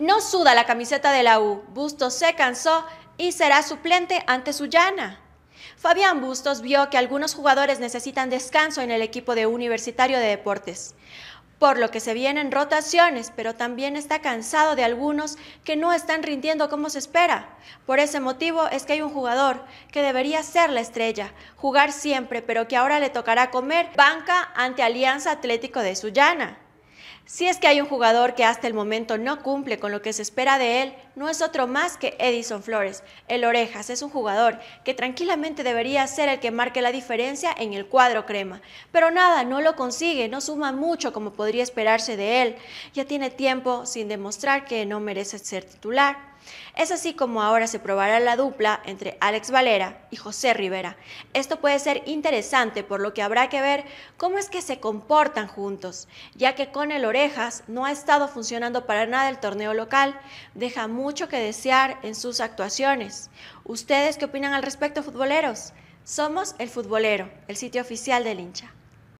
No suda la camiseta de la U. Bustos se cansó y será suplente ante Sullana. Fabián Bustos vio que algunos jugadores necesitan descanso en el equipo de Universitario de Deportes, por lo que se vienen rotaciones, pero también está cansado de algunos que no están rindiendo como se espera. Por ese motivo es que hay un jugador que debería ser la estrella, jugar siempre, pero que ahora le tocará comer banca ante Alianza Atlético de Sullana. Si es que hay un jugador que hasta el momento no cumple con lo que se espera de él, no es otro más que Edison Flores. El Orejas es un jugador que tranquilamente debería ser el que marque la diferencia en el cuadro crema. Pero nada, no lo consigue, no suma mucho como podría esperarse de él. Ya tiene tiempo sin demostrar que no merece ser titular. Es así como ahora se probará la dupla entre Alex Valera y José Rivera. Esto puede ser interesante por lo que habrá que ver cómo es que se comportan juntos, ya que con el Orejas no ha estado funcionando para nada el torneo local, deja mucho que desear en sus actuaciones. ¿Ustedes qué opinan al respecto, futboleros? Somos El Futbolero, el sitio oficial del hincha.